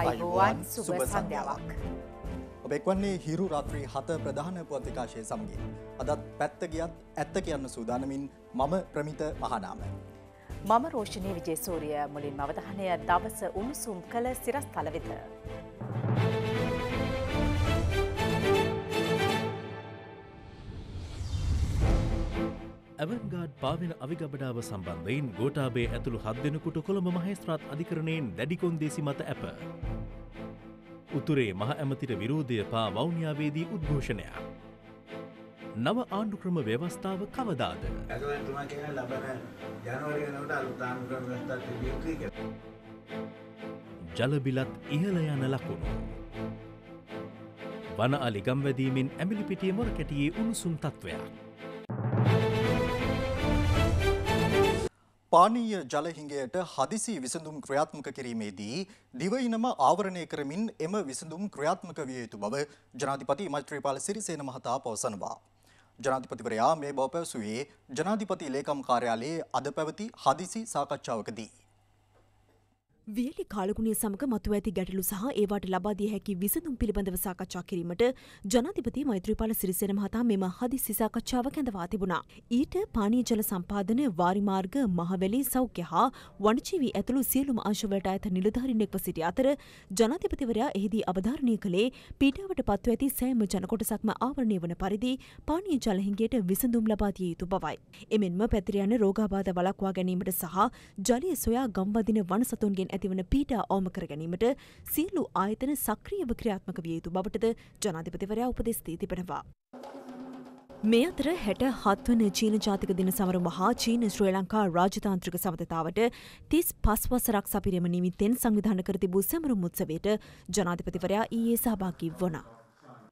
අයිබෝවන් සුබ සන්ධාවක්. ඔබෙක්වන්නේ හිරු රාත්‍රී හත ප්‍රධාන පුවතිකාශය සමගින්. අදත් පැත්ත ගියත් ඇත්ත කියන්න සූදානමින් මම ප්‍රමිත මහනාම. මම රෝෂණය විජේසූරිය මුලින් අවධහනය දවස උණුසුම් කළ සිරස් තලවෙත. ඇවන්ගාඩ් පාවෙන අවිගබඩාව සම්බන්ධයෙන් ගෝටාබේ ඇතුළු හත් දෙෙනකුට කොළඹ මහේස්ත්‍රාත් අධිකරණයෙන් දැඩිකොන්දේසි මත ඇප. උතුරේ මහ ඇමතිට විරෝධය පා වෞනියාවේදී උද්ඝෝෂණයක්. නව ආණ්ඩු ක්‍රම ව්‍යවස්ථාව කවදාද. ජලබිලත් ඉහළ යන ලකුණු. වන අලිගම් වැදීමෙන් ඇමිලිපිටිය මොර කැටියේ උණුසුම් තත්ත්වයක්. පානීය ජලහිඟයට හදිසි විසඳුම් ක්‍රියාත්මක කිරීමේදී දිවයිනම ආවරණය කරමින් එම විසඳුම් ක්‍රියාත්මක විය යුතු බව ජනාධිපති මෛත්‍රීපාල සිරිසේන මහතා පවසනවා. ජනාධිපතිවරයා මේ බව පැවසුවේ ජනාධිපති ලේකම් කාර්යාලයේ අද පැවති හදිසි සාකච්ඡාවකදී. වියලි කාලගුණය සමග මතුව ඇති ගැටලු සහ ඒවාට ලබාදිය හැකි විසඳුම් පිළිබඳව සාකච්ඡා කිරීමට ජනාධිපති මෛත්‍රීපාල සිරිසෙන මහතා මෙම හදිසි සාකච්ඡාව කැඳවා තිබුණා. ඊට පානීය ජල සම්පාදන, වාරිමාර්ග, මහවැලි සෞඛ්‍ය හා වනජීවී ඇතුළු සියලුම අංශවලට අයත නිලධාරීන්ෙක්ව සිටි අතර ජනාධිපතිවරයා එහිදී අවධාරණය කළේ පීඩාවට පත්ව ඇති සෑම ජනකොටසක්ම ආවරණය වන පරිදි පානීය ජල හිඟයට විසඳුම් ලබා දිය යුතු බවයි. එමෙන්ම පැතිර යන රෝගාබාධ වළක්වා ගැනීමට සහ ජලය සොයා ගම්බදින වනසතුන්ගෙන් ඇතිවන පීඩා අවම කර ගැනීමට සියලු ආයතන සක්‍රියව ක්‍රියාත්මක විය යුතු බවටද ජනාධිපතිවරයා උපදෙස් දී තිබෙනවා. මේ අතර හැට හත්වන චීන ජාතික දින සමරුම හා චීන ශ්‍රී ලංකා රාජතාන්ත්‍රික සමතතාවට තිස් පස් වසරක් සපිරම නිමිත්තෙන් සංවිධාන කර තිබූ සැමරුම් උත්සවයට ජනාධිපතිවරයා ඊයේ සහභාගී වනා.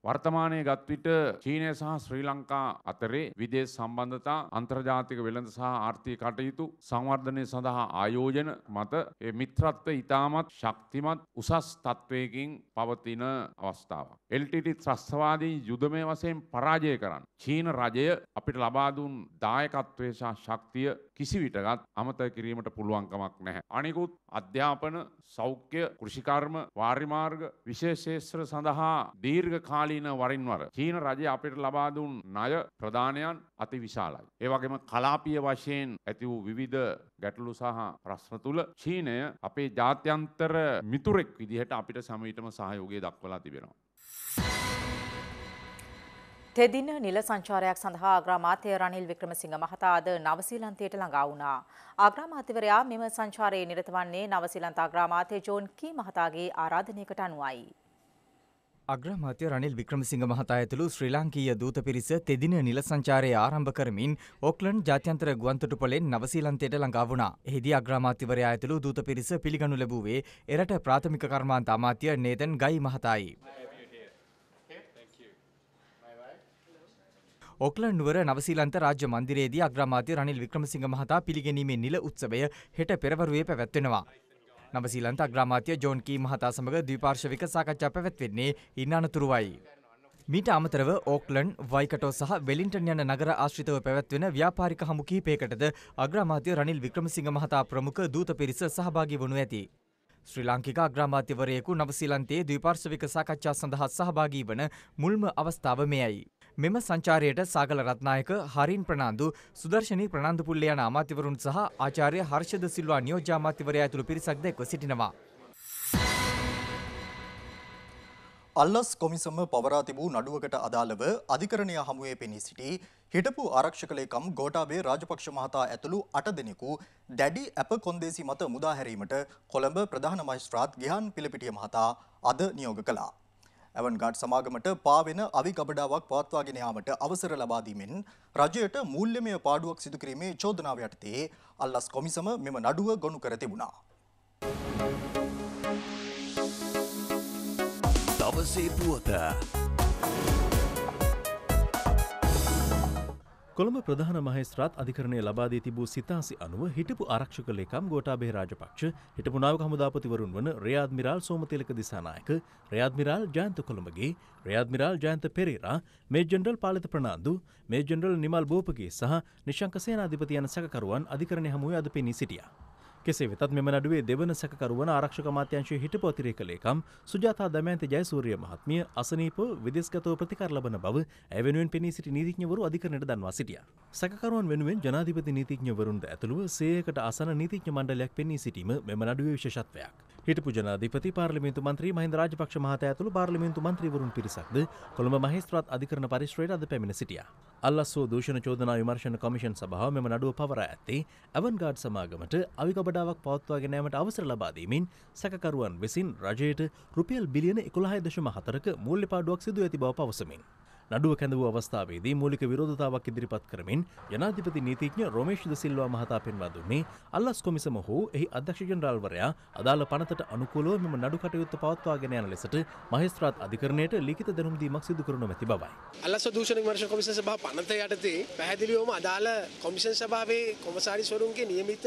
වර්තමානයේ ගත් විට චීනය සහ ශ්‍රී ලංකා අතරේ විදේශ සම්බන්ධතා අන්තර්ජාතික වෙළඳ සහ ආර්ථික කටයුතු සංවර්ධනය සඳහා ආයෝජන මත මිත්‍රත්ව ඉතාමත් ශක්තිමත් උසස් තත්ත්වයකින් පවතින අවස්ථාවක්. එල්ටට ත්‍රස්වාදී යුදමය වසයෙන් පරාජය කරන්න. චීන රජය අපිට ලබාදුන් දායකත්වේශා ශක්තිය කිසිවිටගත් අමත කිරීමට පුළුවන්කමක් නැහැ. අනිකුත් අධ්‍යාපන සෞඛ්‍ය කෘෂිකර්ම වාර්යමාර්ග විශේෂේත්‍ර සඳහා දීර්ඝකාලීන වරින් වර චීන රජය අපිට ලබා දුන් ණය ප්‍රදානයන් අති විශාලයි. ඒ වගේම කලාපීය වශයෙන් ඇති වූ විවිධ ගැටලු සහ ප්‍රශ්න තුල චීනය අපේ ජාත්‍යන්තර මිතුරෙක් විදිහට අපිට සමීටම සහයෝගය දක්වලා තිබෙනවා. තෙදින නිල සංචාරයක් සඳහා අග්‍රාමාත්‍ය රනිල් වික්‍රමසිංහ මහතා අද නවසීලන්තයට ළඟා වුණා. අග්‍රාමාත්‍යවරයා මෙම සංචාරයේ නිරත වන්නේ නවසීලන්ත අග්‍රාමාත්‍ය ජෝන් කී මහතාගේ ආරාධනයකට අනුවයි. අග්‍රාමාත්‍ය රනිල් වික්‍රමසිංහ මහතා ඇතුළු ශ්‍රී ලාංකීය දූත පිරිස තෙදින නිල සංචාරය ආරම්භ කරමින් ඕක්ලන්ඩ් ජාත්‍යන්තර ගුවන්තොටුපළෙන් නවසීලන්තයට ළඟා වුණා. එහිදී අග්‍රාමාත්‍යවරයා ඇතුළු දූත පිරිස පිළිගනු ලැබුවේ එරට ප්‍රාථමික කර්මාන්ත අමාත්‍ය නේතන් ගයි මහතායි. ඔක්ලන්ඩුවර නවසීලන්ත රාජ්‍ය මන්දිරයේදී අග්‍රාමාත්‍ය රනිල් වික්‍රමසිංහ මහතා පිළිගැනීමේ නිල උත්සවය හෙට පෙරවරුවේ පැවැත්වෙනවා. නවසීලන්ත අග්‍රාමාත්‍ය ජෝන් කී මහතා සමඟ ද්විපාර්ශවික සාකච්ඡා පැවැත්වෙන්නේ ඉන් අනතුරුවයි. මීට අමතරව ඕක්ලන් වයිකටෝ සහ වෙලින්ටන් යන නගර ආශ්‍රිතව පැවැත්වෙන ව්‍යාපාරික හමු කිහිපයකටද අග්‍රාමාත්‍ය රනිල් වික්‍රමසිංහ මහතා ප්‍රමුඛ දූත පිරිස සහභාගී වනු ඇති. ශ්‍රී ලාංකික අග්‍රාමාත්‍යවරයෙකු නවසීලන්තයේ ද්විපාර්ශවික සාකච්ඡා සඳහා සහභාගී වන මුල්ම අවස්ථාව මෙයයි. මෙම සංචාරයට සාගල රත්නායක හරින් ප්‍රනාන්දු සුදර්ශනී ප්‍රනාන්දුපුල්ල යන අමාත්‍යවරුන් සහ ආචාර්ය හර්ෂද සිල්වා නියෝජ්‍ය අමාත්‍යවරයා ඇතුළු පිරිසක් දැක්ව සිටිනවා. අල්ලස් කොමිසම පවරා තිබූ නඩුවකට අදාළව අධිකරණය හමුවේ පෙනී සිටි හිටපු ආරක්ෂකලේකම් ගෝඨාභය රාජපක්ෂ මහතා ඇතුළු 8 දෙනෙකු දැඩි ඇප කොන්දේසි මත මුදා හැරීමට කොළඹ ප්‍රධාන මජිස්ත්‍රාත් ගිහාන් පිලපිටිය මහතා අද නියෝග කළා. ඇවන්ගාඩ් සමාගමට පාවෙන අවි ගබඩාවක් පවත්වාගෙන යාමට අවසර ලබා දීමෙන් රජයට මූල්‍යමය පාඩුවක් සිදු කිරීමේ චෝදනාව යටතේ අල්ලස් කොමිසම මෙම නඩුව ගොනු කර තිබුණා. දවසේ පුවත කොළඹ ප්‍රධාන මහේස්ත්‍රාත් අධිකරණය ලබාදී තිබූ සිතාසි අනුව හිටපු ආරක්ෂක ලේකම් ගෝඨාභය රාජපක්ෂ හිටපු නාවික හමුදාපතිවරුන් වන rear admiral Somathilaka Dissanayake rear admiral Jayantha Colombage rear admiral Jayantha Perera major general Palitha Fernando major general Nimal Bopage සහ නිශංක සේනාධිපති යන සැකකරුවන් අධිකරණය හමුවේ අද පෙනී සිටියා. කෙසේ වෙතත් මෙම නඩුවේ දෙවන සැකරුවන ආරක්ෂක මාත්‍යංශයේ හිටපු අතිරේක ලේකම් සුජාතා දමයන්ති ජයසූරිය මහත්මිය අසනීපව විදේශගතව ප්‍රතිකාර ලබන බව ඇය වෙනුවෙන් පෙනී සිටි නීතිඥවරු අධිකරණයට දන්වා සිටියා. සැකකරුවන් වෙනුවෙන් ජනාධිපති නීතිඥවරුන්ද ඇතුළුව සේයකට අසන නීතිඥ මණ්ඩලයක් පෙනී සිටීම මෙම නඩුවේ විශේෂත්වයක්. හිටපු ජනාධිපති පාර්ලිමේන්තු මන්ත්‍රී මහින්ද රාජපක්ෂ මහතා ඇතුළු පාර්ලිමේන්තු මන්ත්‍රීවරුන් පිරිසක්ද කොළඹ මහේස්ත්‍රාත් අධිකරණ පරිශ්‍රයට අද පැමිණ සිටියා. අල්ලස්සෝ දූෂණ චෝදනා විමර්ශන කොමිෂන් සභාව මෙම නඩුව පවරා ඇත්තේ ඇවන්ගාඩ් සමාගමට අවිගබඩ ගබඩාවක් පවත්වාගෙනෑමට අවසර ලබාදීමෙන් සැකකරුවන් විසින් රජයට රුපියල් බිලියන එකොළහය දශම හතරක මුල්ලි පාඩුවක් සිදු ඇති බව පවසමින් නඩුව කැඳවූ අවස්ථාවේදී මූලික විරෝධතාවක් ඉදිරිපත් කරමින් ජනාධිපති නීතිඥ රොමේෂ් ද සිල්වා මහතා පෙන්වා දුන්නේ අල්ලස් කොමිසම හෝ එහි අධ්‍යක්ෂ ජනරාල්වරයා අදාළ පනතට අනුකූලව මෙම නඩු කටයුත්ත පවත්වාගෙන යන ලෙසට මහේස්ත්‍රාත් අධිකරණයට ලිඛිත දැනුම් දීමක් සිදු කරනු ඇති බවයි. අල්ලස් දූෂණ විමර්ශන කොමිසම සභාව පනත යටතේ පැහැදිලිවම අදාළ කොමිසම් සභාවේ කොමසාරිස්වරුන්ගේ නියමිත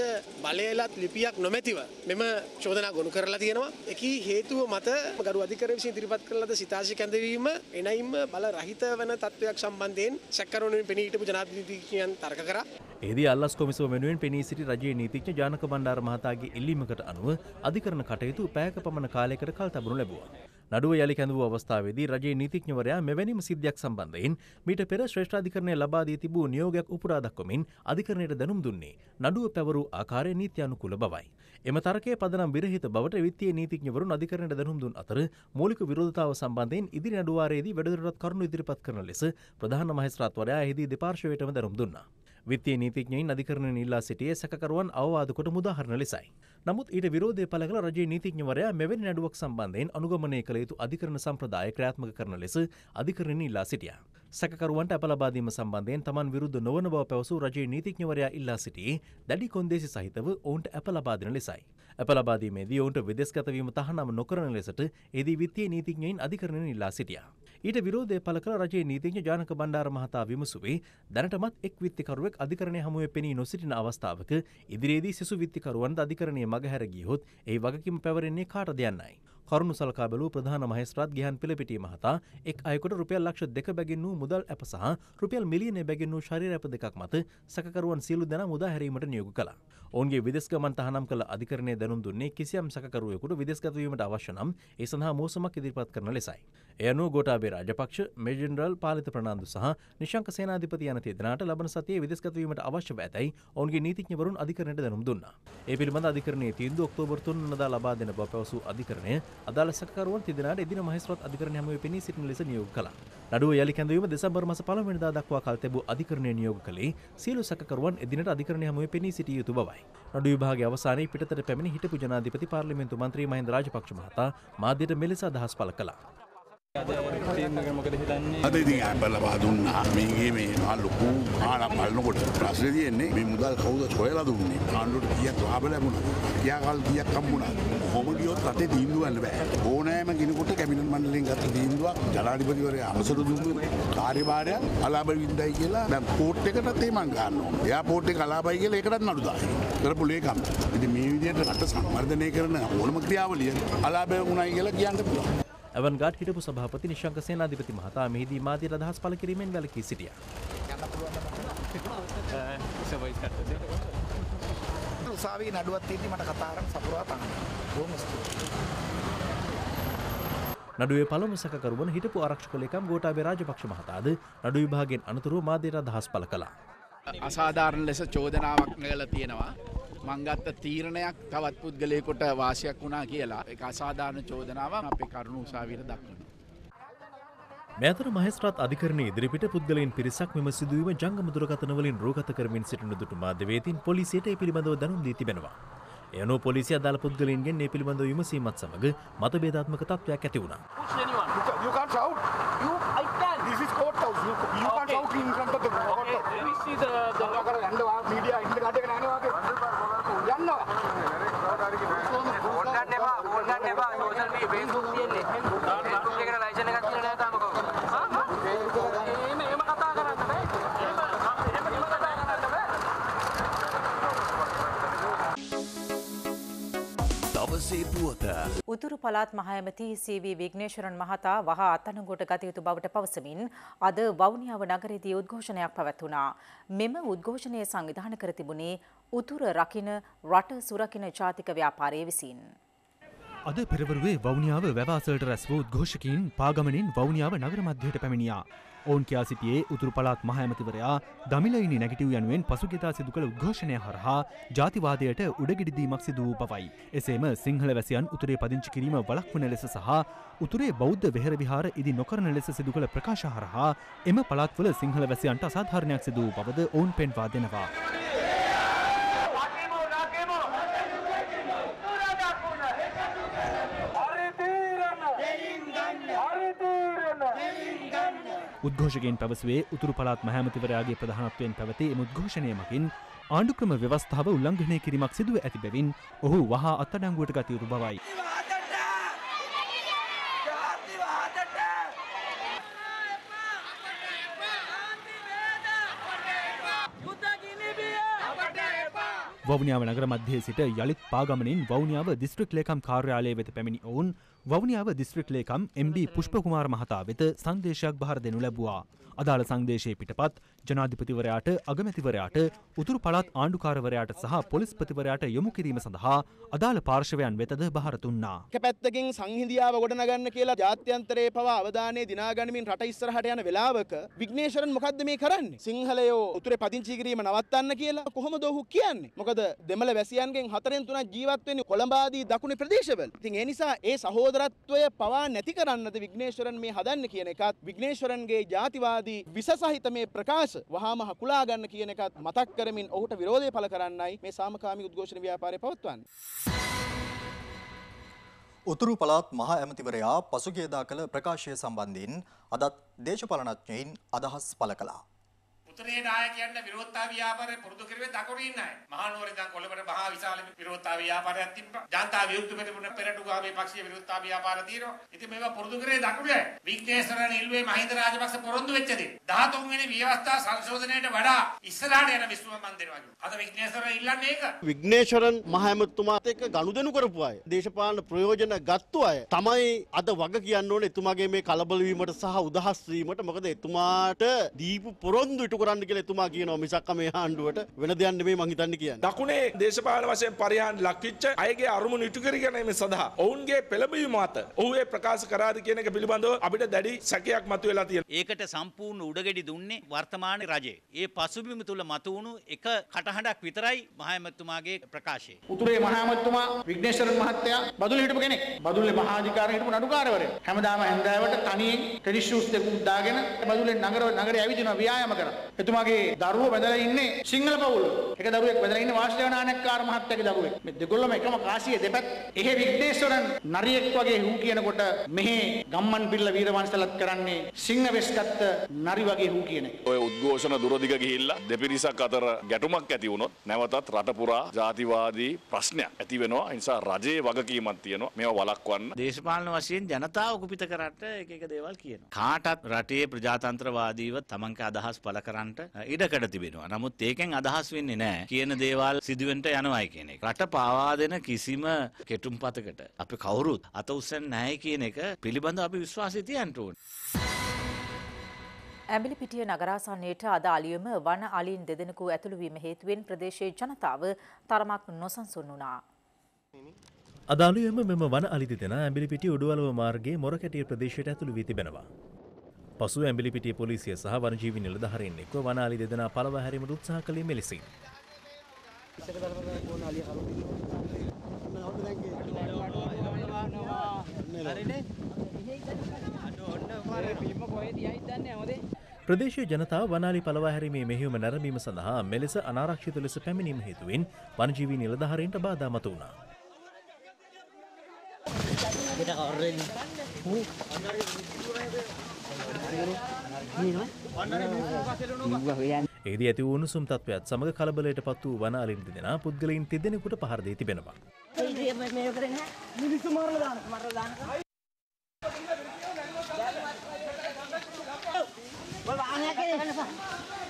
බලයලත් ලිපියක් නොමැතිව මෙම චෝදනා ගොනු කරලා තියෙනවා. එකී හේතුව මත ගරු අධිකරණ විසින් ඉදිරිපත් කළ ලද සිතාසි කැඳවීම එනයින්ම බල රහිත වන තත්ත්වයක් සම්බන්ධයෙන් සැකරුණුවෙන් පෙනී හිටපු ජනාධිපතිතුමන් තර්ක කරා. එහිදී අල්ලස් කොමිසම වෙනුවෙන් පෙනී සිටි රජයේ නීතිඥ ජානක බණ්ඩාර මහතාගේ ඉල්ලීමකට අනුව අධිකරණ කටයුතු පැයක පමණ කාලයකට කල් තබනු ලැබුවා. නඩුව යළි කැඳවූ අවස්ථාවේදී රජයේ නීතිඥවරයා මෙවැනිම සිද්ධියක් සම්බන්ධයෙන් මීට පෙර ශ්‍රේෂ්ඨාධිකරණය ලබා දී තිබූ නියෝගයක් උපුරා දක්වමින් අධිකරණයට දැනුම් දුන්නේ නඩුව පැවරූ ආකාරය නීත්‍යානුකූල බවයි. එම තර්කයේ පදනම් විරහිත බවට විත්තිය නීතිඥවරුන් අධිකරණයට දැනුම් දුන් අතර මූලික විරෝධතාව සම්බන්ධයෙන් ඉදිරි නඩුවාරයේදී වැඩිදුරටත් කරුණු ඉදිරිපත් කරන ලෙස ප්‍රධාන මහේස්ත්‍රාත්වරයා එහිදී දෙපාර්ශ්වයටම දැනුම් දුන්නා. විත්තිය නීතිඥයින් අධිකරණ නිල්ලා සිටියේ සැකරුවන් අවවාදකොට මුදාහරණ ලෙසයි. නමුත් ඊට විරෝධය පළකල රජයේ නීතිඥවරයා මෙවැනි නඩුවක් සම්බන්ධයෙන් අනුගමනය කළ යුතු අධිකරණ සම්ප්‍රදාය ක්‍රියාත්මක කරන ලෙස අධිකරණ නිල්ලා සිටියා. සැකරුවන්ට අපලබාදීම සම්බන්ධයෙන් තමන් විරුද්ධ නොවන බව පැවසූ රජයේ නීතිඥවරයා ඉල්ලා සිටියේ දැඩි කොන්දේසි සහිතව ඔවුන්ට ඇපලබාදෙන ලෙසයි. ඇපලබාදීමේදී ඔවුන්ට විදෙස්ගතවීම තහනම් නොකරන ලෙසට එදී විත්තිය නීතිඥයින් අධිකරණ නිල්ලා සිටියා. ඊට විරෝධය පළ කළ රජයේ නීතිඥ ජානක බණ්ඩාර මහතා විමසුවේ දැනටමත් එක් විත්තිකරුවෙක් අධිකරණය හමුවේ පෙනී නොසිටින අවස්ථාවක ඉදිරියේදී සිසු විත්තිකරුවන්ට අධිකරණය මගහැර ගියහොත් ඒ වගකීම පැවරෙන්නේ කාටද යන්නයි. කරුණු සලකා බැලූ ප්‍රධාන මහේස්ත්‍රාත් ගිහන් පිලපිටිය මහතා එක් අයෙකුට රුපියල් ලක්ෂ දෙක බැගින් වූ මුදල් ඇප සහ රුපියල් මිලියන බැගින් වූ ශරීර ඇප දෙකක් මත සැකකරුවන් සියලු දෙනා මුදා හැරීමට නියෝග කළා. ඔවන්ගේ විදෙස්ගමන් තහනම් කළ අධිකරණය දැනුම් දුන්නේ කිසියම් සකරුවෙකුට විදෙස්ගතවීමට අවශ්‍යනම් ඒ සඳහා මෝසමක් ඉදිරිපත් කරන ලෙසයි. එයනු ගෝටාබේ රාජපක්ෂ මේජෙන්ඩරල් පාලිත ප්‍රනාාන්දු සහ නිශංක සේනාධිපති යන තිදනට ලබන සතිය විදෙස්ගතවීමට අවශ්‍ය ඇතයි ඔන්ගේ නීතිඥවරුන් අධිකරණයට දැනුම් දුන්නා. ඒ පිළිබඳ අධිකරණයේ තීන්දුව ඔක්තෝබර් 3 වෙනිදා ලබා දෙන බව පැවසූ අධිකරණය අදාළ සකරුවන් තිදෙනාට එදින මහේස්ත්‍රාත් අධිකරණ හැමුවේ පෙනී සිටින ලෙස නියෝග කළා. නඩුව යළි කැඳවීම දෙසැම්බර් මාස 1 වෙනිදා දක්වා කල් තැබූ අධිකරණය නියෝග කළේ සියලු සකකරුවන් එදිනට අධිකරණ හැමුවේ පෙනී සිටිය යුතු බවයි. නඩු විභාගයේ අවසානයේ පිටතට පැමිණි හිටපු ජනාධිපති පාර්ලිමේන්තු මන්ත්‍රී මහින්ද රාජපක්ෂ මහතා මාධ්‍යට මෙලෙස අදහස් පළ කළා. අද ඉතින් ඇපල් ලබා දුන්නා මේගේ මේ මහා ලොකු කාලක් බලනකොට ප්‍රශ්නේ තියෙන්නේ මේ මුදල් කවුද හොයලා දුන්නේ ආණ්ඩුවට කීයක් ලාභ ලැබුණා කියා කල් කීයක් හම්බුණා කොහොම ගියොත් රටේ තීන්දුව ගන්න බෑ ඕනෑම කෙනෙකුට කැබිනට් මණ්ඩලයෙන් ගත්ත තීන්දුවක් ජනාධිපතිවරයා අවසර දුන්නු කාර්යභාරය අලාභ වින්දයි කියලා දැන් කෝට් එකටත් ඒ මං ගන්න ඕනේ එයා කෝට් එක අලාභයි කියලා ඒකටත් නඩු දානවා කරපු ලේකම් ඉතින් මේ විදිහට රට සංවර්ධනය කරන ඕනම ක්‍රියාවලිය අලාභ වුණයි කියලා කියන්න පුළුවන් ඇවන්ගාඩ් හිටපු සභාපති නිශංක සේනාධිපති මහතා මෙහිදී මාධ්‍යයට අදහස් පළ කිරීමෙන් වැළකී සිටියා. උසාවියේ නඩුවක් තියෙද්දි මට කතා කරන්න සපුරා තනන. බොහොම ස්තුතියි. නඩුවේ පළමු සැකකරුවන හිටපු ආරක්ෂක ලේකම් ගෝඨාභය රාජපක්ෂ මහතාද නඩු විභාගයෙන් අනතුරුව මාධ්‍යයට අදහස් පළ කළා. අසාධාරණ ලෙස චෝදනාවක් නැගලා තියෙනවා. මංගත්ත තීරණයක් තවත් පුද්ගලයකොට වාසියක් වුණා කියලා එක අසාධාරණ චෝදනාවක් අපේ කරුණු උසාවියට දක්වනවා. මෙතර මහේස්ත්‍රාත් අධිකරණයේ ඉදිරිපිට පුද්ගලයන් පිරිසක් මෙම සිදුවීම ජංගම දුරකථනවලින් රෝගත කරමින් සිටින දුටු මාධ්‍යවේදීන් පොලිසියට ඒ පිළිබඳව දැනුම් දී තිබෙනවා. එනෝ පොලිසිය අදාළ පුද්ගලයන්ගෙන් මේ පිළිබඳව විමසීමත් සමග මතභේදාත්මක තත්ත්වයක් ඇති වුණා. You can't shout. You, I can. This is courthouse. You, you okay. can't shout in front of the. Okay. We see the, the උතුරු පළාත් මහඇමති සීවී විග්නේශ්වරන් මහතා වහා අත්තනගොට ගතයුතු බවට පවසමින් අද වෞනියාව නගරදී උද්ඝෝෂණයක් පැවැත්වුණා. මෙම උද්ඝෝෂණය සංවිධාන කර තිබුණේ උතුර රකින රට සුරකින ජාතික ව්‍යාපාරය විසින්. අද පෙරවරුවේ වෞනියාව වැවාසලට රැස්ව උද්ඝෝෂකින් පාගමනින් වෞනියාව නගර මධ්‍යයට පැමිණියා. ඔවුන් කියා සිටියේ උතුරු පළාත් මහ ඇමතිවරයා දමිලයිනි නැගිටිව් යනුවෙන් පසුගියදා සිදු කළ උද්ඝෝෂණය හරහා ජාතිවාදයට උඩගෙඩි දීමක් සිදු වූ බවයි. එසේම සිංහල වැසියන් උතුරේ පදිංචි කිරීම වළක්වන ලෙස සහ උතුරේ බෞද්ධ වෙහෙර විහාර ඉදි නොකරන ලෙස සිදු කළ ප්‍රකාශ හරහා එම පළාත්වල සිංහල වැසියන්ට අසාධාරණයක් සිදු වූ බවද ඔවුන් පෙන්වා දෙනවා. උද්ඝෝෂකෙන් පැවසුවේ උතුරු පළාත් මහැමතිවරයාගේ ප්‍රධානත්වයෙන් පැවති මුද්ඝෝෂණය මකින් ආණ්ඩුක්‍රම ව්‍යවස්ථාව උල්ලංඝනය කිරීමක් සිදුව ඇති බැවින් ඔහු වහා අත්තඩංගුවට ගතයුතු බවයි. වනිාව නගර මධ්‍යය සිට යළිත් පාගමනින් වෞනිාව දිස්ත්‍රික් ලේකම් කාර්යාලය වෙත පැමිණි ඔවුන් වවනියාව දිස්ත්‍රික් ලේකම් MB පුෂ්පකුමාර මහතා වෙත සංදේශයක් බහර දෙනු ලැබුවා. අදාළ සංදේශයේ පිටපත් ජනාධිපතිවරයාට අගමැතිවරයාට උතුරු පළාත් ආණ්ඩුකාරවරයාට සහ පොලිස්පතිවරයාට යොමු කිරීම සඳහා අදාළ පාර්ශවයන් වෙතද බහර දුන්නා. එක පැත්තකින් සංහිඳියාව ගොඩනගන්න කියලා ජාත්‍යන්තරයේ පවා අවධානය දිනාගනිමින් රට ඉස්සරහට යන වෙලාවක විග්නේශ්වරන් මොකද්ද මේ කරන්නේ? සිංහලයෝ උතුරේ පදිංචි කිරීම නවත්තන්න කියලා කොහොමද ඔහු කියන්නේ? මොකද දෙමළ වැසියන්ගෙන් හතරෙන් තුනක් ජීවත් වෙන්නේ කොළඹ ආදී දකුණු ප්‍රදේශවල. ඉතින් ඒ නිසා ඒ සහෝදර සහෝදරත්වය පවා නැති කරන්නද විග්නේශ්වරන් මේ හදන්න කියන එකත් විග්නේශ්වරන්ගේ ජාතිවාදී විස සහිත මේ ප්‍රකාශ වහාම හකුලා ගන්න කියන එකත් මතක් කරමින් ඔහුට විරෝධය පළ කරන්නයි මේ සාමකාමී උද්ඝෝෂණ ව්‍යාපාරය පවත්වන්නේ. උතුරු පළාත් මහ ඇමතිවරයා පසුගියදා කළ ප්‍රකාශය සම්බන්ධයෙන් අදත් දේශපාලනඥයින් අදහස් පළ කළා. උත්තරේ නායකයන්ට විරෝධතා ව්‍යාපාරය පුරුදු කරුවේ දකුණේ ඉන්න අය. මහනුවර ඉඳන් කොළඹට මහා විශාල විරෝධතා ව්‍යාපාරයක් තිබ්බා. ජනතා විමුක්ති පෙරමුණ පෙරටුගාමේ පක්ෂීය විරෝධතා ව්‍යාපාර තියෙනවා. ඉතින් මේවා පුරුදු කරේ දකුණේ. විග්නේශ්වර නිල්වේ මහින්ද රාජපක්ෂ පොරොන්දු වෙච්ච දේ. 13 වෙනි ව්‍යවස්ථා සංශෝධනයට වඩා ඉස්සරහට යන විශ්ව මන් දෙනවා කිව්වා. අද විග්නේශ්වර ඉල්ලන්නේ ඒක. විග්නේශ්වරන් මහමතුමාත් එක්ක ගනුදෙනු කරපු අය. දේශපාලන ප්‍රයෝජන ගත්තු අය. තමයි අද වග කියන්න ඕනේ එතුමාගේ මේ කලබල වීමට සහ උදහස් වීමට. මොකද එතුමාට දීපු පොරොන්දු ඉටු කරන්න කියලා එතුමා කියනවා මිසක් මේ ආණ්ඩුවට වෙන දෙයක් නෙමෙයි මං හිතන්නේ කියන්නේ. දකුණේ දේශපාලන වශයෙන් පරිහාන ලක්විච්ච අයගේ අරමුණු ඉටු කර ගැනීම සඳහා ඔවුන්ගේ පෙළඹවීම අත ඔහු ඒ ප්‍රකාශ කරාද කියන එක පිළිබඳව අපිට දැඩි සැකයක් මතුවලා තියෙනවා. ඒකට සම්පූර්ණ උඩගෙඩි දුන්නේ වර්තමාන රජය. ඒ පසුබිම තුල මතුවුණු එක කටහඬක් විතරයි මහාමැතිතුමාගේ ප්‍රකාශය. උතුරේ මහාමැතිතුමා විග්නේශ්වරන් මහත්තයා බදුල් හිටපු කෙනෙක්. බදුල්ලේ මහාධිකාරිය හිටපු නඩුකාරවරයා. හැමදාම හැන්දෑවට තනියෙන් ටෙනිස් ෂූස් දෙකක් දාගෙන බදුල්ලේ නගර නගරේ ඇවිදිනවා ව්‍යායාම කරනවා. එතුමාගේ දරුවෝ බඳලා ඉන්නේ සිංහල පවුල. එක දරුවෙක් බඳලා ඉන්නේ වාසුදේව නානක්කාර මහත්තයාගේ දරුවෙක්. මේ දෙගොල්ලම එකම කාසිය දෙපැත්ත. එහෙ විග්නේශ්වරන් නරියෙක් වගේ හූ කියනකොට මෙහි ගම්මන් පිල්ල වීරවංශලත් කරන්නේ සිංහ වෙස්ගත්ත නරි වගේ හූ කියන එක. ඔය උද්ඝෝෂණ දුරදිග ගිහිල්ලා දෙපිරිසක් අතර ගැටුමක් ඇති වුණොත් නැවතත් රට පුරා ජාතිවාදී ප්‍රශ්නයක් ඇති වෙනවා. ඒ නිසා රජයේ වගකීමක් තියෙනවා. මේවා වළක්වන්න. දේශපාලන වශයෙන් ජනතාව කුපිත කරට එක එක දේවල් කියනවා. කාටත් රටේ ප්‍රජාතන්ත්‍රවාදීව තමන්ගේ අදහස් පළ කරන්න රටවල්ලන්ට ඉඩකඩ තිබෙනවා. නමුත් ඒකෙන් අදහස් වෙන්නේ නැහැ කියන දේවල් සිදුවෙන්ට යනවායි කියන එක. රට පාවා දෙන කිසිම කෙටුම්පතකට අපි කවුරුත් අත උස්සන්නේ නැහැ කියන එක පිළිබඳව අපි විශ්වාසය තියන්න ඕනේ. ඇමිලිපිටිය නගරාසන්නයට අද අලියම වන අලින් දෙදෙනකු ඇතුළුවීම හේතුවෙන් ප්‍රදේශයේ ජනතාව තරමක් නොසන්සුන් වුණා. අදාළුවම මෙම වන අලි දෙදෙන ඇමිලිපිටි උඩුවලව මාර්ගයේ මොරකැටිය ප්‍රදේශයට ඇතුළු වී තිබෙනවා. පසු ඇඹිලිපිටිය පොලිසිය සහ වනජීවි නිලධහරෙන් එක්ව වනාලි දෙදෙනා පළව හැරීමට උත්සාහ කළේ මෙලෙසින්. ප්‍රදේශ ජනතාව වනාලි පලවාහැරීමේ මෙහිවම නැරඹීම සඳහා මෙලෙස අනාරක්ෂිත ලෙස පැමිණීම හේතුවෙන් වනජීවී නිලධහරෙන්ට බාධා මතු වුණා. Kita ka red. ඒදී ඇති උණුසුම් තත්වයක්ත් සමඟ කලබලට පත් වූ වනාලින් දෙෙන පුද්ගලයින් තිදෙනෙකුට පහරදී තිබෙනවා. මිනිස්සු මරලදාන මරදාන. වාහනයක් ගෙනපා.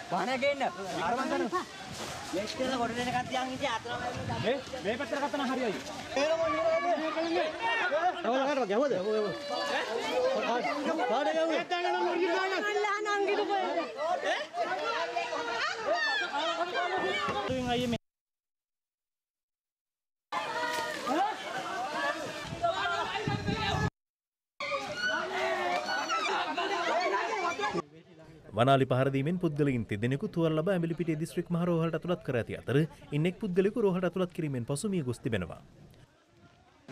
වණගෙන්න අරමන් කරන මෙච්චර කොට දෙනකන් තියන් ඉති අතන මේ මේ පැත්තට ගත්තම හරියයි ඒරම නේද ඒකලන්නේ ගහවද පාඩ ගහවද නැත්නම් නම් මුර්ගි ගන්න අල්ලා නම් ගිරු බය වනාලි පහරදීමෙන් පුද්ගලින් තිදෙනෙකු තුවල්ලබ ඇමිලිපිට දිස්ත්‍රික් මහරෝහලට ඇතුළත් කර ඇති අතර ඉන්නෙක් පුද්ගලෙකු රෝහලට ඇතුළත් කිරීමෙන් පසු මිය ගොස් තිබෙනවා.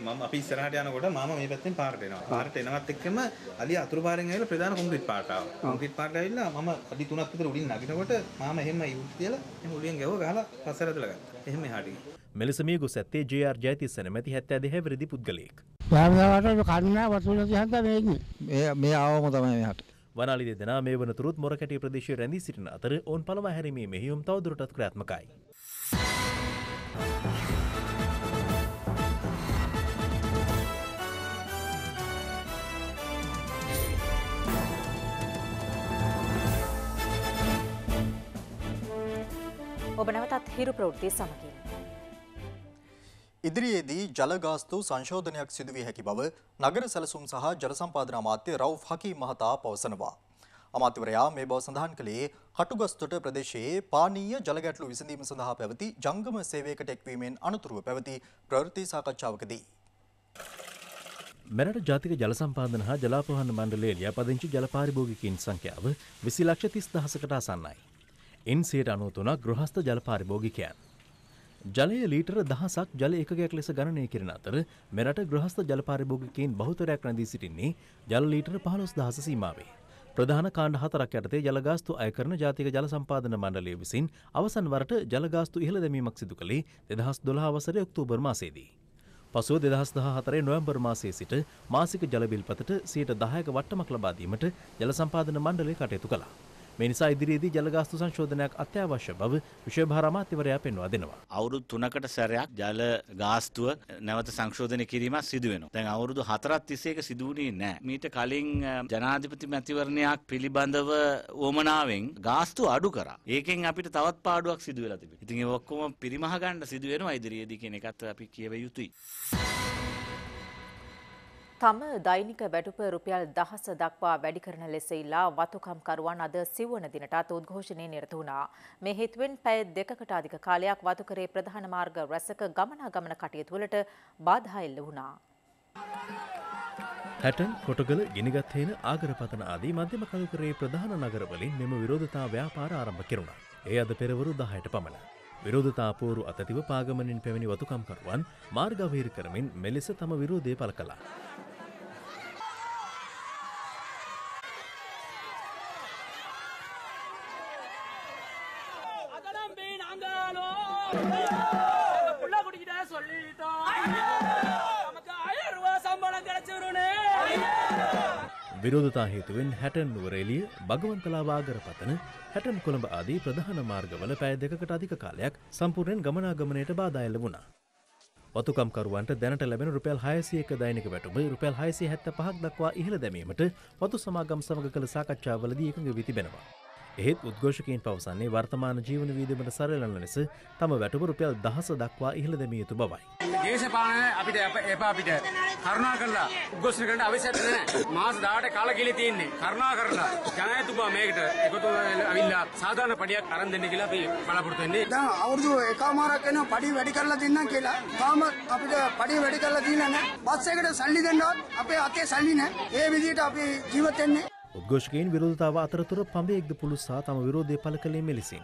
මම අපි ඉස්සරහට යනකොට මම මේ පැත්තෙන් පාරට එනවා. පාරට එනවත් එක්කම අලිය අතුරු පාරෙන් ඇවිල්ලා ප්‍රධාන කොන්ක්‍රීට් පාරට ආවා. කොන්ක්‍රීට් පාරට ඇවිල්ලා මම අඩි 3ක් විතර උඩින් නගිනකොට මම එහෙම යුත් තියලා එහෙම උලියෙන් ගැව්ව ගහලා පස්සට ඇදලා ගත්තා. එහෙම එහාට ගියා. මෙලෙස මිය ගොස් ඇත්තේ ජේ.ආර් ජයතිස්සන මැති 72 වෙනිදි පුද්ගලයෙක්. වහමදාවට කන්න වතුර 30ක් මේන්නේ. මේ මේ ආවම තමයි මෙහාට. වනාලි දෙදෙනා මේ වනතුරුත් මොරකැටි ප්‍රදේශය රැඳී සිටින අතර ඔවුන් පළවා හැරීමේ මෙහියුම් තවදුරටත් ක්‍රියාත්මකයි. ඔබ නැවතත් හිරු ප්‍රවෘත්ති සමගින් ඉදිරියේදී ජලගාස්තු සංශෝධනයක් සිදුවිය හැකි බව නගර සැලසුම් සහ ජලසම්පාදන අමාත්‍ය රවුෆ් හකී මහතා පවසනවා. අමාත්‍යවරයා මේ බව සඳහන් කළේ හටුගස්තොට ප්‍රදේශයේ පානීය ජලගැටලු විසඳීම සඳහා පැවති ජංගම සේවයකට එක්වීමෙන් අනතුරුව පැවති ප්‍රවෘත්ති සාකච්ඡාවකදී. මෙරට ජාතික ජලසම්පාදන හා ජලාපහන මණ්ඩලයේ ලියාපදිංචි ජලපාරිභෝගිකයින් සංඛ්‍යාව 20 ලක්ෂ 30 දහසකට ආසන්නයි. එන් 93ක් ගෘහස්ත ජලපාරිභෝගිකයන්. ජලය ලීටර දහසක් ජල එකකයක් ලෙස ගණනය කරන අතර මෙරට ග්‍රහස්ත ජලපාරිභෝගිකයින් බහුතරයක් රැඳී සිටින්නේ ජල ලීටර පහළොස් දහස සීමාවේ. ප්‍රධාන කාණ්ඩ හතරක් යටතේ ජලගාස්තු අය කරන ජාතික ජල සම්පාදන මණ්ඩලය විසින් අවසන් වරට ජලගාස්තු ඉහළ දැමීමක් සිදු කළේ දෙදහස් දොළහ වසරේ ඔක්තෝබර් මාසයේදී. පසුව දෙදහස් දහ හතරේ නොවැම්බර් මාසයේ සිට මාසික ජලබිල්පතට සියයට දහයක වට්ටමක් ලබාදීමට ජල සම්පාදන මණ්ඩලය කටයුතු කළා. මේ නිසා ඉදිරියේදී ජලගාස්තු සංශෝධනයක් අත්‍යවශ්‍ය බව විශේෂභාර අමාත්‍යවරයා පෙන්වා දෙනවා. අවුරුදු 3කට සැරයක් ජල ගාස්තුව නැවත සංශෝධනය කිරීමක් සිදු වෙනවා. දැන් අවුරුදු 4ක් තිස්සේක සිදු වුණේ නැහැ. මීට කලින් ජනාධිපති මැතිවරණයක් පිළිබඳව වමනාවෙන් ගාස්තු අඩු කරා. ඒකෙන් අපිට තවත් පාඩුවක් සිදු වෙලා තිබෙනවා. ඉතින් ඒ ඔක්කොම පිරිමහ ගන්න සිදු වෙනවා ඉදිරියේදී කියන එකත් අපි කියව යුතුයි. තම දෛනික වැඩුප රුපියල් දහස දක්වා වැඩි කරන ලෙස ඉල්ලා වතුකම්කරුවන් අද සිව්වන දිනටත් උද්ඝෝෂණය නිරත වුණා. මේ හේතුවෙන් පැය දෙකකට අධික කාලයක් වතුකරේ ප්‍රධාන මාර්ග රැසක ගමනාගමන කටයුතුවලට බාධා එල්ල වුණා. හැටන් කොටගල ගිනිගත් හේන ආගරපතන ආදී මධ්‍යම කඳුකරේ ප්‍රධාන නගරවලින් මෙම විරෝධතා ව්‍යාපාර ආරම්භ කෙරුණා. ඒ අද පෙරවරු 10ට පමණ. විරෝධතාපෝරු අතතිව පාගමනින් පැමිණි වතුකම්කරුවන් මාර්ගවහිර කරමින් මෙලෙස තම විරෝධය පළ කළා. புள்ள குடிக்கிட்ட சொல்லிட்டோம் நமக்கு ஆயிரம் ரூபாய் சம்பளம் கிடைச்சிருன்னு විරෝධතා හේතුවෙන් හැටන් නුවරේලිය භගවන්තලා වාගර පතන හැටන් කොළඹ ආදී ප්‍රධාන මාර්ගවල පැය දෙකකට අධික කාලයක් සම්පූර්ණයෙන් ගමනාගමනයට බාධාඇල්ල වුණා. වතුකම්කරුවන්ට දැනට ලැබෙන රුපියල් හයසියක දෛනික වැටුම රුපියල් හයසේ හැත්ත පහක් දක්වා ඉහළ දැමීමට වතු සමාගම් සමග කළ සාකච්ඡාවලදී එකඟ විතිබෙනවා. එහෙත් උද්ඝෝෂකයන් පවසන්නේ වර්තමාන ජීවන වීදමට සරලන ලෙස තම වැටපු රුපියල් දහස දක්වා ඉහළ දැමිය යුතු බවයි. දේශපාලනය අපිට එපා අපිට කරුණා කරලා උද්ඝෝෂණ කරන්න අවශ්‍ය නැහැ. මාස 18 කාල කියලා තියෙන්නේ. කරුණා කරලා ජනයතුමා මේකට එකතු වෙලා සාධාරණ පඩියක් අරන් දෙන්න කියලා අපි බලාපොරොත්තු වෙන්නේ. දැන් අවුරුදු එකමාරක් වෙනවා පඩි වැඩි කරලා දෙන්නම් කියලා. තාම අපිට පඩි වැඩි කරලා දීලා නැහැ. බස් එකට සල්ලි දෙන්නවත් අපේ අතේ සල්ලි නැහැ. ඒ විදිහට අපි ජීවත් වෙන්නේ. උද්ඝෝෂකයින් විරෝධතාව අතරතුර පඹයෙක්ද පුළුස්සා තම විරෝධය පළ කළේ මෙලෙසින්.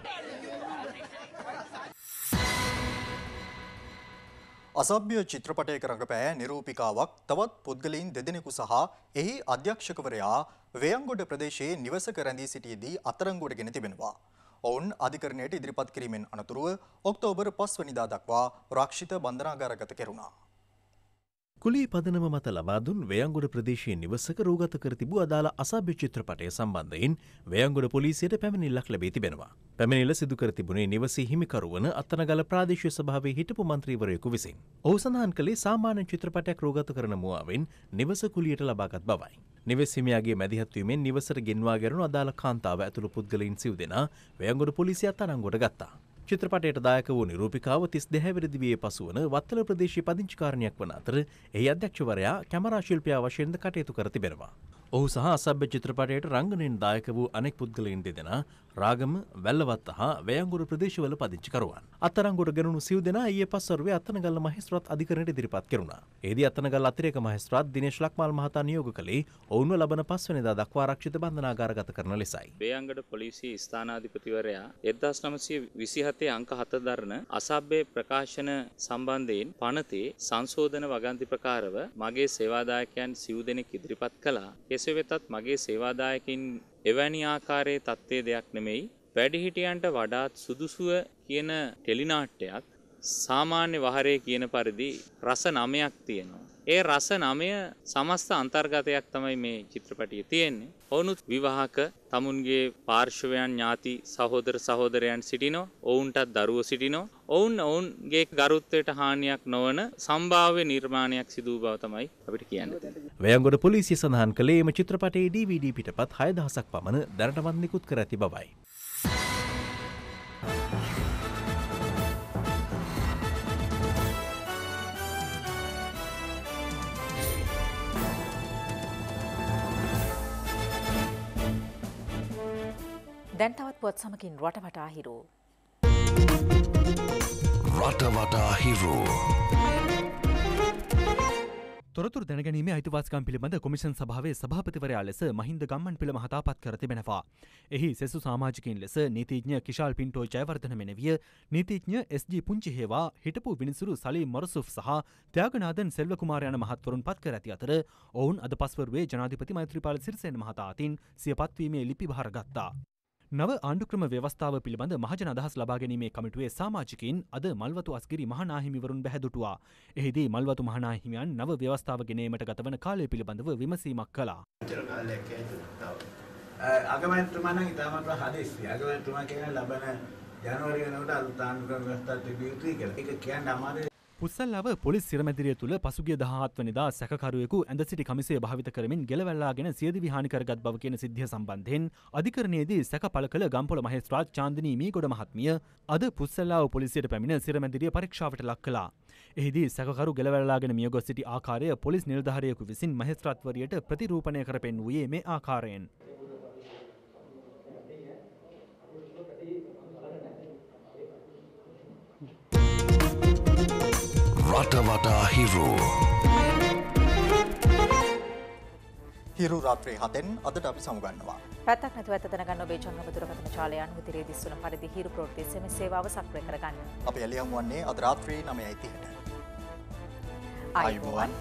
අසභ්‍ය චිත්‍රපටයක රඟපෑ නිරූපිකාවක් තවත් පුද්ගලයින් දෙදෙනෙකු සහ එහි අධ්‍යක්ෂකවරයා වයංගොඩ ප්‍රදේශයේ නිවසක රැඳී සිටියේදී අතරංගුවට ගෙන තිබෙනවා. ඔවුන් අධිකරණයට ඉදිරිපත් කිරීමෙන් අනතුරුව ඔක්තෝබර් පස්වනිදා දක්වා රක්ෂිත බන්ධනාගාරගත කෙරුණා. කුලී පදනම මත ලබාදුන් වයංගොඩ ප්‍රදේශය නිවසක රෝගත කර තිබූ අදාළ අසභ්‍ය චිත්‍රපටය සම්බන්ධයෙන් වයංගොඩ පොලිසියට පැමිණිල්ලක් ලැබී තිබෙනවා. පැමිණිල්ල සිදු කර තිබුණේ නිවසේ හිමිකරුවන අත්තනගල ප්‍රාදේශීය සභාවේ හිටපු මන්ත්‍රීවරයෙකු විසින්. ඔහු සඳහන් කළේ සාමාන්‍ය චිත්‍රපටයක් රෝගත කරන මුවාවෙන් නිවස කුලියට ලබාගත් බවයි. නිවෙස් හිමියාගේ මැදිහත්වීමෙන් නිවසට ගෙන්වා ගැරුණු අදාළ කාන්තාව ඇතුළු පුද්ගලයින් සිව් දෙනා වයංගොඩ පොලිසිය අත්අඩංගුවට ගත්තා. චිත්‍රපටයට දායක වූ නිරූපිකාව තිස් දෙහැවිරදිවියේ පසුවන වත්තල ප්‍රදේශී පදිංචිකාරණයක් වන අතර එහි අධ්‍යක්ෂවරයා කැමරාශිල්පයා වශයෙන්ද කටයුතු කර තිබෙනවා. ඔහු සහ අසභ්‍ය චිත්‍රපටයට රංගනයෙන් දායක වූ අනෙක් පුද්ගලයින් දෙදෙනා රාගම වැල්ලවත්ත හා වැයංගුර ප්‍රදේශවල පදිංචිකරුවන්. අත්තරංගොට ගෙනුණු සිව් දෙනා ඒ පස්සරුවේ අත්තනගල්ල මහිස්ත්‍රත් අධිකරණයට ඉදිරිපත් කෙරුණා. ඒදී අත්තනගල් අතිරේක මහිස්ත්‍රත් දිනේශ් ලක්මාල් මහතා නියෝග කළේ ඔවුන්ව ලබන පස්වනිදා දක්වා ආරක්ෂිත බන්ධනාගාරගත කරන ලෙසයි. වේයන්ගඩ පොලිසිය ස්ථානාධිපතිවරයා 1927 අංක 7 දරන අසභ්‍ය ප්‍රකාශන සම්බන්ධයෙන් පනතේ සංශෝධන වගන්ති ප්‍රකාරව මගේ සේවාදායකයන් සිව් දෙනෙක් ඉදිරිපත් කළා. ඒ කෙසේ වෙතත් මගේ සේවාදායකින් එවැනි ආකාරයේ තත්ත්වයේ දෙයක් නෙමෙයි වැඩිහිටියන්ට වඩාත් සුදුසුව කියන ටෙලිනාට්‍යයක් සාමාන්‍ය වහරේ කියන පරිදි රස නමයක් තියෙනවා ඒ රස නමය සමස්ත අන්තර්ගතයක් තමයි මේ චිත්‍රපටිය තියෙන්නේ. ඔවුනුත් විවාහක තමුන්ගේ පාර්ශවයන් ඥාති සහෝදර සහෝදරයන් සිටිනෝ ඔවුන්ටත් දරුව සිටිනෝ ඔවුන් ඔවුන්ගේ ගරුත්වයට හානියක් නොවන සම්භාව්‍ය නිර්මාණයක් සිදූ බව තමයි අපිට කියන්න. වැයගොඩ පොලිසිය සඳහන් කළේම චිත්‍රපටයේ DVD පිටපත් 6000ක් පමණ දැනටමත් නිකුත් කර ඇති බවයි. දැන් තවත් පුවත් සමකින් රටවටා හිරෝ. රටවටා හිරෝ. තොරතුර දැනගැනීම අයිතිවාසිකම් පිළිබඳ කොමිෂන් සභාවේ සභාපතිවරයා ලෙස මහින්ද ගම්මන් පිළ මහතා පත් කර තිබෙනවා. එහි සෙසු සමාජිකින් ලෙස නීතිඥ කිශාල් පින්ටෝ ජයවර්ධන මෙනවිය, නීතිඥ එස්.ජී. පුංචි හේවා, හිටපු විනිසුරු සලී මරසුෆ් සහ ත්‍යාගනාදන් සෙල්ව කුමාර යන මහත්වරුන් පත් කර ඇති අතර ඔවුන් අද පස්වරුවේ ජනාධිපති මෛත්‍රීපාල සිරිසේන මහතා අතින් සිය පත්වීමේ ලිපි බහරගත්තා. නව ආණ්ඩුක්‍රම ව්‍යවස්ථාව පිළිබඳ මහජන අදහස් ලබාගැනීමේ කමිටුවේ සාමාජිකයින් අද මල්වතු අස්ගිරි මහනාහිමිවරුන් බැහැදුටුවා. එහිදී මල්වතු මහනාහිමියන් නව ව්‍යවස්ථාව ගෙනීමට ගතවන කාලය පිළිබඳව විමසීමක් කළා. අගමැතිතුමා නම් ඉතාමත් හදිස්සි. අගමැතිතුමා කියන ලබන ජනවාරි වෙනකොට අලුත් ආණ්ඩුක්‍රම ව්‍යවස්ථාව තිබිය යුතුයි කියලා. ඒක කියන්න අමාරු පුස්සල්ලව පොලිස් සිරමැදිරිය තුළ පසුගිය දහත්වනිදා සැකරුවෙකු ඇඳ සිටි කමිසේ භාවිත කරමින් ගෙලවැල්ලාගෙන සියදි විහානිකරගත් බව කියන සිද්ධිය සම්බන්ධයෙන් අධිකරණයේදී සැක පල කළ ගම්පොල මහේස්ත්‍රාත් චාන්දනී මී ගොඩ මහත්මිය අද පුස්සල්ලාව පොලිසියට පැමිණ සිරමැදිරිය පරීක්ෂාවට ලක් කළා. එහිදී සැකරු ගෙලවැල්ලාගෙන මිය ගොස් සිටි ආකාරය පොලිස් නිලධාරයෙකු විසින් මහේස්ත්‍රාත්වරියට ප්‍රතිරූපණය කර පෙන්වූයේ මේ ආකාරයෙන්. රටවටා හිරෝ. හිරු රාත්‍රී හතෙන් අදට අපි සමුගන්නවා. පැත්තක් නැතුව ඇත දැනගන්න ඔබේ ජනපදුරකථන ජාලයන් විතරේ දිස්සුණු පරිදි හිරු ප්‍රවෘත්ති SMS සේවාව සක්‍රිය කරගන්න. අපි එළියම් වන්නේ අද රාත්‍රී 9:30ට. ආයුබෝවන්.